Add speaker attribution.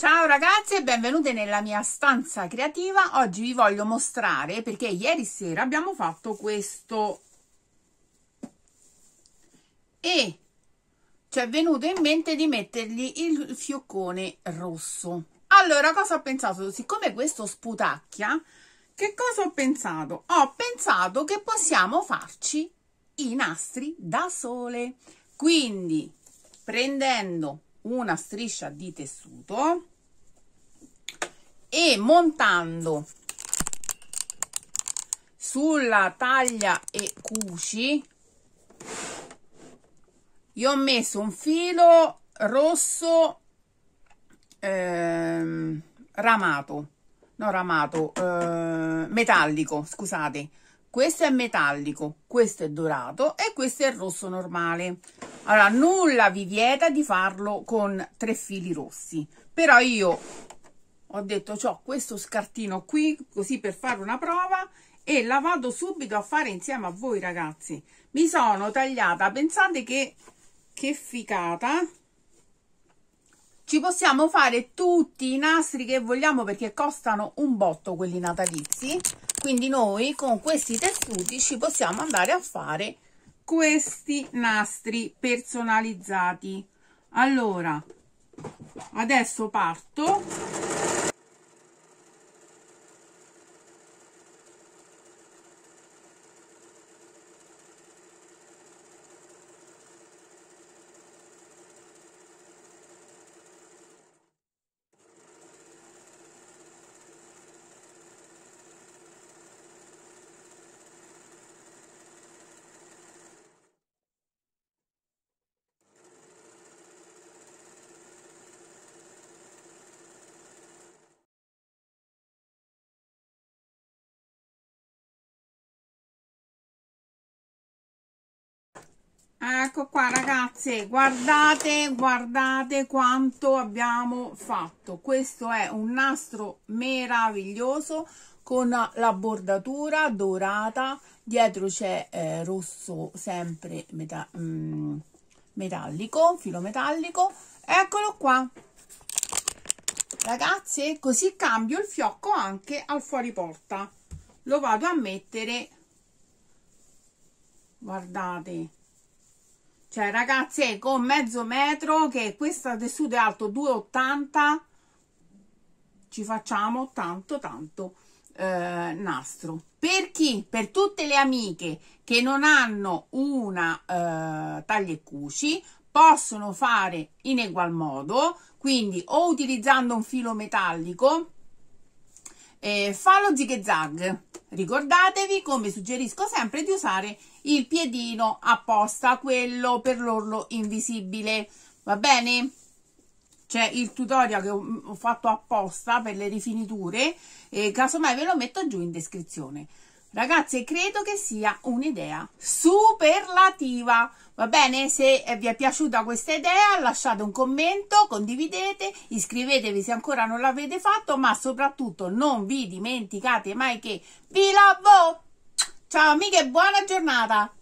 Speaker 1: Ciao ragazzi e benvenuti nella mia stanza creativa. Oggi vi voglio mostrare perché ieri sera abbiamo fatto questo e ci è venuto in mente di mettergli il fioccone rosso. Allora, cosa ho pensato? Siccome questo sputacchia, che cosa ho pensato? Ho pensato che possiamo farci i nastri da sole. Quindi, prendendo una striscia di tessuto e montando sulla taglia e cuci io ho messo un filo rosso eh, ramato non ramato eh, metallico scusate questo è metallico questo è dorato e questo è il rosso normale allora, nulla vi vieta di farlo con tre fili rossi, però io ho detto ho questo scartino qui, così per fare una prova e la vado subito a fare insieme a voi ragazzi. Mi sono tagliata, pensate che, che ficata, ci possiamo fare tutti i nastri che vogliamo perché costano un botto quelli natalizi quindi noi con questi tessuti ci possiamo andare a fare questi nastri personalizzati allora adesso parto ecco qua ragazze guardate guardate quanto abbiamo fatto questo è un nastro meraviglioso con la bordatura dorata dietro c'è eh, rosso sempre meta mm, metallico filo metallico eccolo qua ragazze così cambio il fiocco anche al fuori porta lo vado a mettere guardate cioè ragazzi con mezzo metro che questo tessuto è alto 2,80 ci facciamo tanto tanto eh, nastro per chi? per tutte le amiche che non hanno una eh, taglia e cuci possono fare in egual modo quindi o utilizzando un filo metallico eh, fallo zag ricordatevi come suggerisco sempre di usare il piedino apposta quello per l'orlo invisibile va bene c'è il tutorial che ho mm, fatto apposta per le rifiniture e casomai ve lo metto giù in descrizione Ragazzi, credo che sia un'idea superlativa. Va bene? Se vi è piaciuta questa idea, lasciate un commento, condividete, iscrivetevi se ancora non l'avete fatto, ma soprattutto non vi dimenticate mai che vi lavo! Ciao amiche, buona giornata!